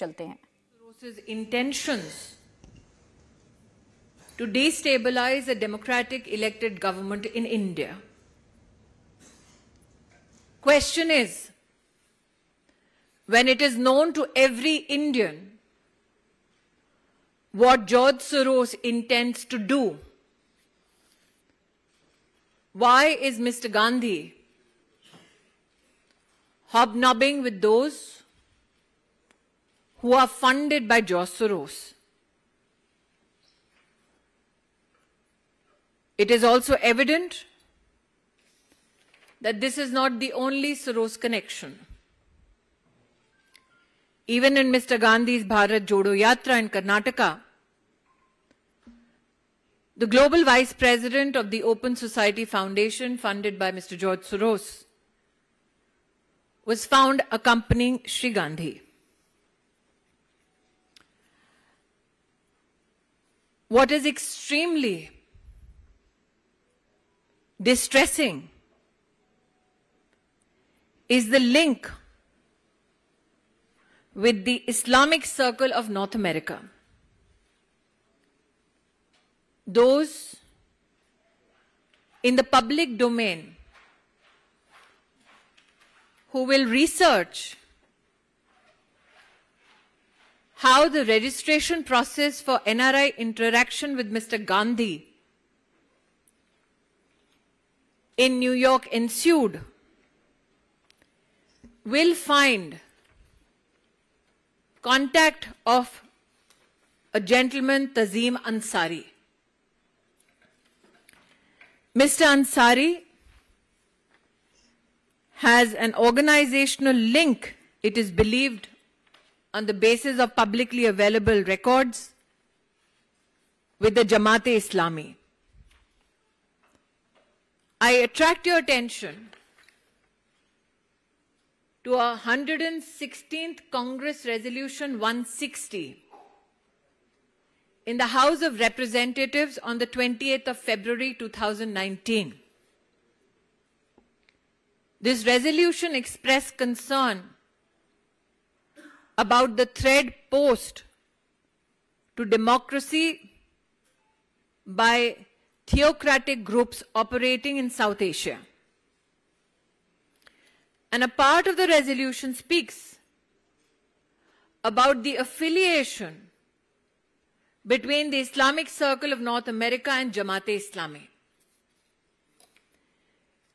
चलते intentions to destabilize a democratic elected government in India. Question is, when it is known to every Indian what George Soros intends to do, why is Mr. Gandhi hobnobbing with those who are funded by George Soros. It is also evident that this is not the only Soros connection. Even in Mr. Gandhi's Bharat Jodo Yatra in Karnataka, the global vice president of the Open Society Foundation, funded by Mr. George Soros, was found accompanying Sri Gandhi. what is extremely distressing is the link with the Islamic circle of North America. Those in the public domain who will research how the registration process for NRI interaction with Mr. Gandhi in New York ensued will find contact of a gentleman, Tazim Ansari. Mr. Ansari has an organizational link, it is believed, on the basis of publicly available records with the Jamaat-e Islami. I attract your attention to a 116th Congress Resolution 160 in the House of Representatives on the 28th of February 2019. This resolution expressed concern about the thread post to democracy by theocratic groups operating in South Asia. And a part of the resolution speaks about the affiliation between the Islamic Circle of North America and Jamaat Islami.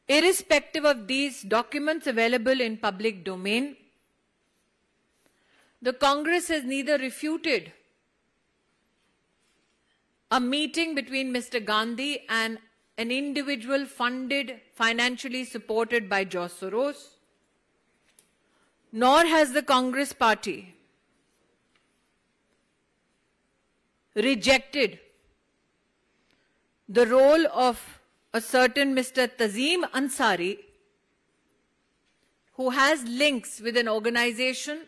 Irrespective of these documents available in public domain, the Congress has neither refuted a meeting between Mr. Gandhi and an individual funded, financially supported by George Soros, nor has the Congress party rejected the role of a certain Mr. Tazim Ansari, who has links with an organization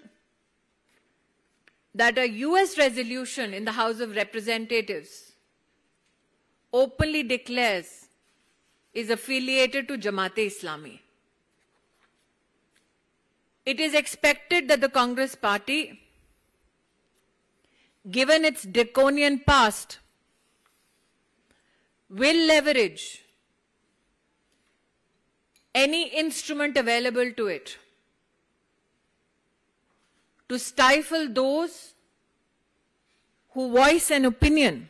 that a US resolution in the House of Representatives openly declares is affiliated to Jamaat-e Islami. It is expected that the Congress party, given its draconian past, will leverage any instrument available to it to stifle those who voice an opinion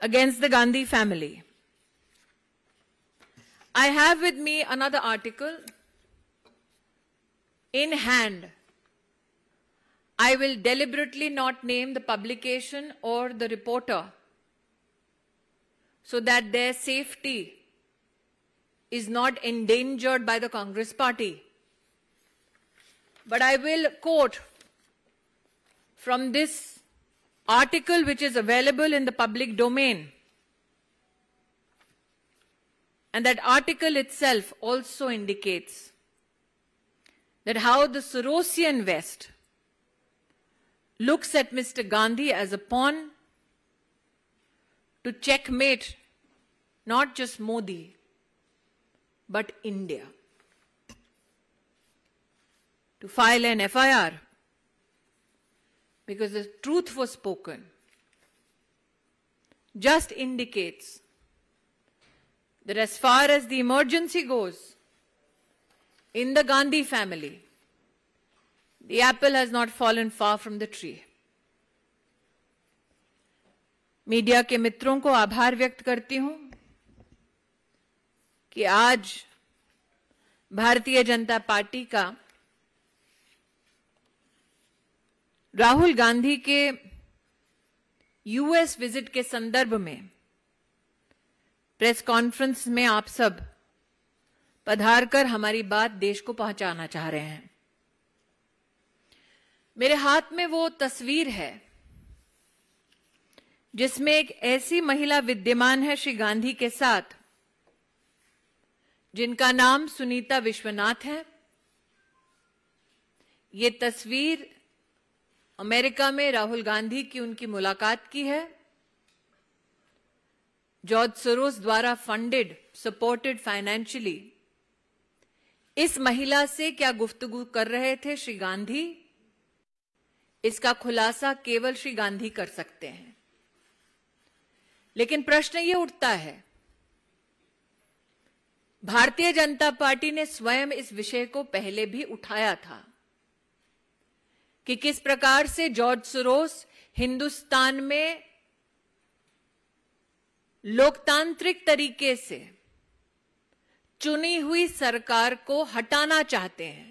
against the Gandhi family. I have with me another article in hand. I will deliberately not name the publication or the reporter so that their safety is not endangered by the Congress party. But I will quote from this article which is available in the public domain. And that article itself also indicates that how the Sorosian West looks at Mr. Gandhi as a pawn to checkmate not just Modi, but India. to file an FIR because the truth was spoken just indicates that as far as the emergency goes in the Gandhi family, the apple has not fallen far from the tree. Media के मित्रों को आभार व्यक्त करती हूं कि आज भारतीय जनता पार्टी का राहुल गांधी के यूएस विजिट के संदर्भ में प्रेस कॉन्फ्रेंस में आप सब पधार कर हमारी बात देश को पहुंचाना चाह रहे हैं मेरे हाथ में वो तस्वीर है जिसमें एक ऐसी महिला विद्यमान है श्री गांधी के साथ जिनका नाम सुनीता विश्वनाथ है ये तस्वीर अमेरिका में राहुल गांधी की उनकी मुलाकात की है जॉर्ज सरोस द्वारा फंडेड सपोर्टेड फाइनेंशियली इस महिला से क्या गुफ्तगु कर रहे थे श्री गांधी इसका खुलासा केवल श्री गांधी कर सकते हैं लेकिन प्रश्न यह उठता है भारतीय जनता पार्टी ने स्वयं इस विषय को पहले भी उठाया था कि किस प्रकार से जॉर्ज सरोस हिंदुस्तान में लोकतांत्रिक तरीके से चुनी हुई सरकार को हटाना चाहते हैं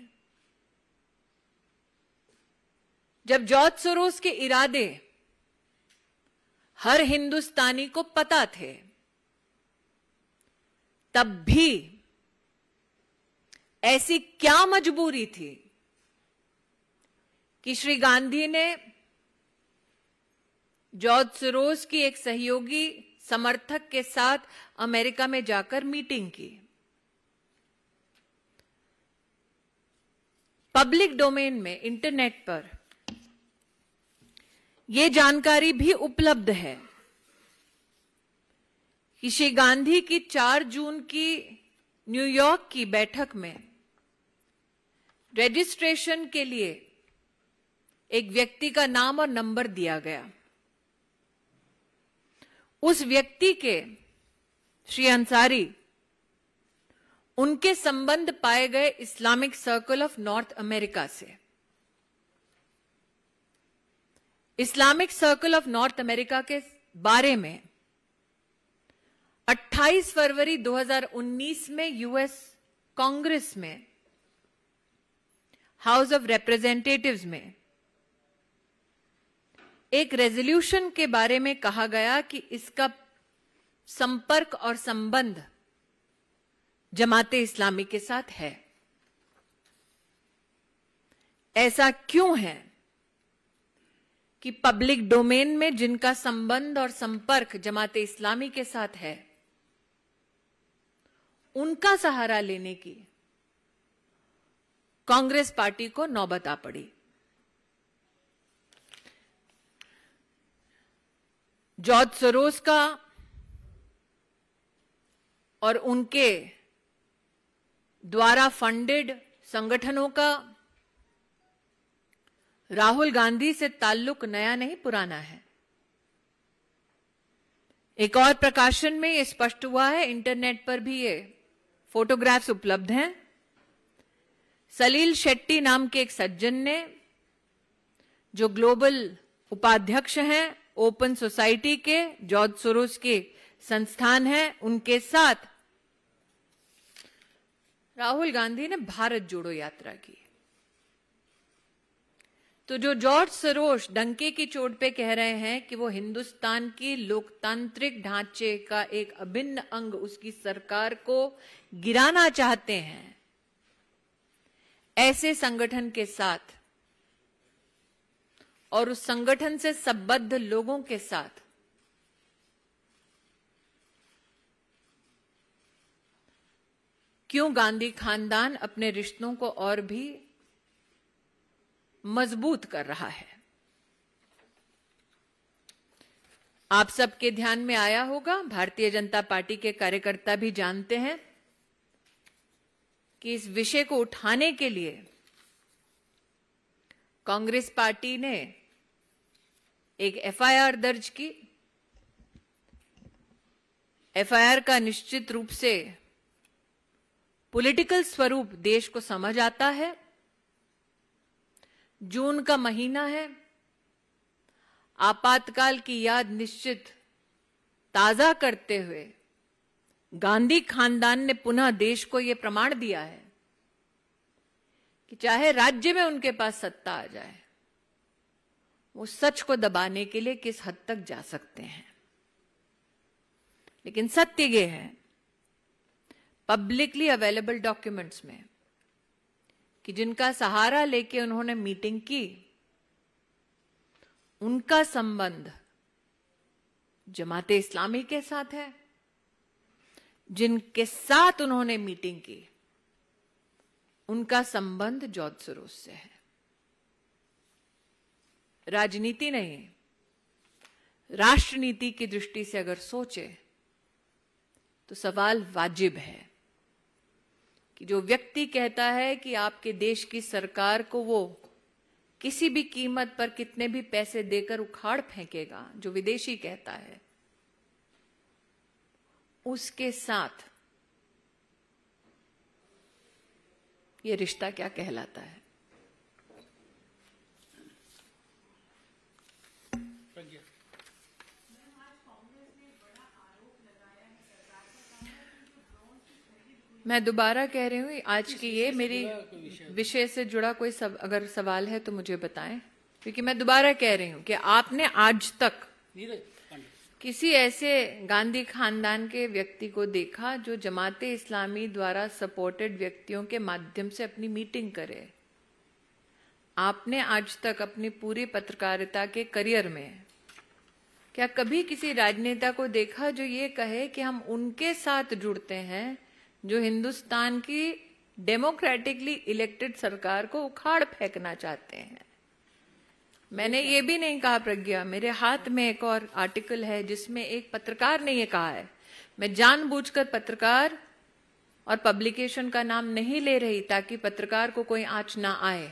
जब जॉर्ज सरोस के इरादे हर हिंदुस्तानी को पता थे तब भी ऐसी क्या मजबूरी थी कि श्री गांधी ने जॉर्ज सरोज की एक सहयोगी समर्थक के साथ अमेरिका में जाकर मीटिंग की पब्लिक डोमेन में इंटरनेट पर यह जानकारी भी उपलब्ध है कि श्री गांधी की 4 जून की न्यूयॉर्क की बैठक में रजिस्ट्रेशन के लिए एक व्यक्ति का नाम और नंबर दिया गया उस व्यक्ति के श्री अंसारी उनके संबंध पाए गए Islamic circle of North America से Islamic circle of North America के बारे में 28 फरवरी 2019 में यूएस कांग्रेस में हाउस ऑफ रिप्रेजेंटेटिव्स में एक रेजोल्यूशन के बारे में कहा गया कि इसका संपर्क और संबंध जमाते इस्लामी के साथ है ऐसा क्यों है कि पब्लिक डोमेन में जिनका संबंध और संपर्क जमाते इस्लामी के साथ है उनका सहारा लेने की कांग्रेस पार्टी को नौबत आ पड़ी जॉर्ज सरोस का और उनके द्वारा फंडेड संगठनों का राहुल गांधी से ताल्लुक नया नहीं पुराना है एक और प्रकाशन में यह स्पष्ट हुआ है इंटरनेट पर भी ये फोटोग्राफ्स उपलब्ध हैं सलील शेट्टी नाम के एक सज्जन ने जो ग्लोबल उपाध्यक्ष हैं ओपन सोसाइटी के जॉर्ज सोरोस के संस्थान हैं उनके साथ राहुल गांधी ने भारत जोड़ो यात्रा की तो जो जॉर्ज सरोश डंके की चोट पे कह रहे हैं कि वो हिंदुस्तान की लोकतांत्रिक ढांचे का एक अभिन्न अंग उसकी सरकार को गिराना चाहते हैं ऐसे संगठन के साथ और उस संगठन से संबद्ध लोगों के साथ क्यों गांधी खानदान अपने रिश्तों को और भी मजबूत कर रहा है आप सबके ध्यान में आया होगा भारतीय जनता पार्टी के कार्यकर्ता भी जानते हैं कि इस विषय को उठाने के लिए कांग्रेस पार्टी ने एक एफआईआर दर्ज की एफआईआर का निश्चित रूप से पॉलिटिकल स्वरूप देश को समझ आता है जून का महीना है आपातकाल की याद निश्चित ताजा करते हुए गांधी खानदान ने पुनः देश को यह प्रमाण दिया है कि चाहे राज्य में उनके पास सत्ता आ जाए वो सच को दबाने के लिए किस हद तक जा सकते हैं लेकिन सत्य ये है पब्लिकली अवेलेबल डॉक्यूमेंट्स में कि जिनका सहारा लेके उन्होंने मीटिंग की उनका संबंध जमाते इस्लामी के साथ है जिनके साथ उन्होंने मीटिंग की उनका संबंध जोधसरोज सरोज से है राजनीति नहीं राष्ट्र नीति की दृष्टि से अगर सोचे तो सवाल वाजिब है कि जो व्यक्ति कहता है कि आपके देश की सरकार को वो किसी भी कीमत पर कितने भी पैसे देकर उखाड़ फेंकेगा जो विदेशी कहता है उसके साथ ये रिश्ता क्या कहलाता है मैं दोबारा कह रही हूँ आज की ये मेरी विषय से जुड़ा कोई सव, अगर सवाल है तो मुझे बताएं क्योंकि मैं दोबारा कह रही हूँ कि आपने आज तक किसी ऐसे गांधी खानदान के व्यक्ति को देखा जो जमाते इस्लामी द्वारा सपोर्टेड व्यक्तियों के माध्यम से अपनी मीटिंग करे आपने आज तक अपनी पूरी पत्रकारिता के करियर में क्या कभी किसी राजनेता को देखा जो ये कहे कि हम उनके साथ जुड़ते हैं जो हिंदुस्तान की डेमोक्रेटिकली इलेक्टेड सरकार को उखाड़ फेंकना चाहते हैं मैंने ये भी नहीं कहा प्रज्ञा मेरे हाथ में एक और आर्टिकल है जिसमें एक पत्रकार ने यह कहा है मैं जानबूझकर पत्रकार और पब्लिकेशन का नाम नहीं ले रही ताकि पत्रकार को कोई आंच ना आए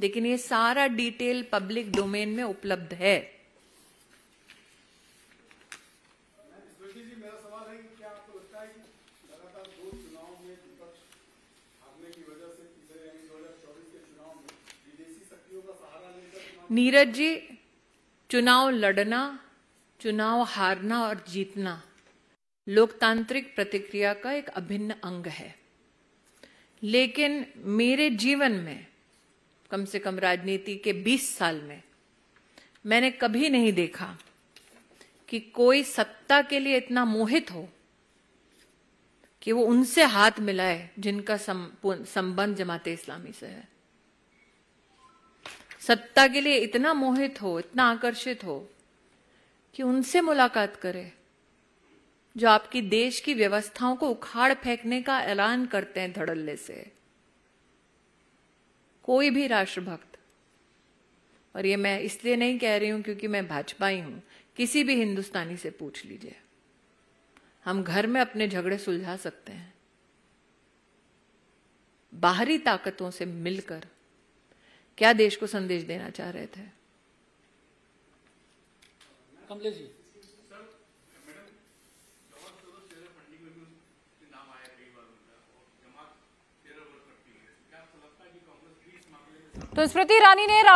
लेकिन ये सारा डिटेल पब्लिक डोमेन में उपलब्ध है नीरज जी चुनाव लड़ना चुनाव हारना और जीतना लोकतांत्रिक प्रतिक्रिया का एक अभिन्न अंग है लेकिन मेरे जीवन में कम से कम राजनीति के 20 साल में मैंने कभी नहीं देखा कि कोई सत्ता के लिए इतना मोहित हो कि वो उनसे हाथ मिलाए जिनका संबंध जमाते इस्लामी से है सत्ता के लिए इतना मोहित हो इतना आकर्षित हो कि उनसे मुलाकात करे जो आपकी देश की व्यवस्थाओं को उखाड़ फेंकने का ऐलान करते हैं धड़ल्ले से कोई भी राष्ट्रभक्त और ये मैं इसलिए नहीं कह रही हूं क्योंकि मैं भाजपा ही हूं किसी भी हिंदुस्तानी से पूछ लीजिए हम घर में अपने झगड़े सुलझा सकते हैं बाहरी ताकतों से मिलकर क्या देश को संदेश देना चाह रहे थे कमलेश जी तो स्मृति ईरानी ने